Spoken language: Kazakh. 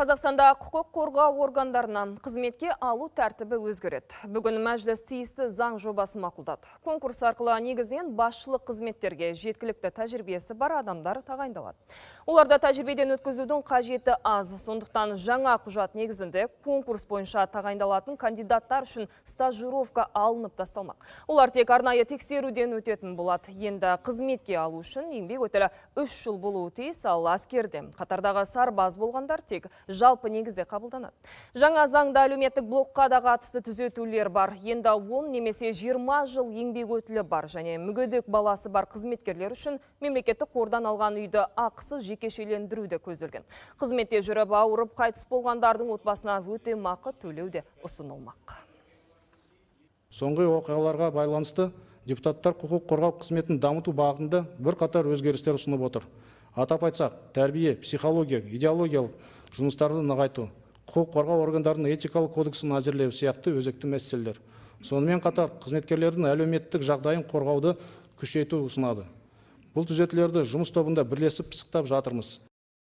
Қазақстанда құқық қорғау органдарынан қызметке алу тәртібі өзгереді. Бүгін мәжіліс тиісті заң жобасы мақұлдады. Конкурс арқылы негізінен басшылық қызметтерге жеткілікті тәжірибесі бар адамдар тағайындалады. Оларда тәжірибеден өткізудің қажеті аз. Сондықтан жаңа құжат негізінде конкурс бойынша тағайындалатын кандидаттар үшін стажировка алынып тасталмақ. Олар тек арнайы тексеруден өтетін болады. Енді қызметке алу үшін еңбек өтілі 3 жыл болуы тиіс, ал әскерде қатардағы сарбаз болғандар тек жалпы негізде қабылданады. Жаңа заңда әлеуметтік блокқа да қатысты түзетулер бар. Енді 10 немесе 20 жыл еңбек өтілі бар және мүгедек баласы бар қызметкерлер үшін мемлекеттік қордан алған үйді ақысыз де көзделген. Қызметте жүріп ауырып қайтыс болғандардың отбасына өтемақы төлеу де ұсынылмақ. Соңғы оқиғаларға байланысты депутаттар құқық қорғау қызметін дамыту бағытында бірқатар өзгерістер ұсынып отыр атап айтсақ тәрбие психология идеологиялық жұмыстарды нығайту құқық қорғау органдарының этикалық кодексін әзірлеу сияқты өзекті мәселелер сонымен қатар қызметкерлердің әлеуметтік жағдайын қорғауды күшейту ұсынады бұл түзетулерді жұмыс тобында бірлесіп пысықтап жатырмыз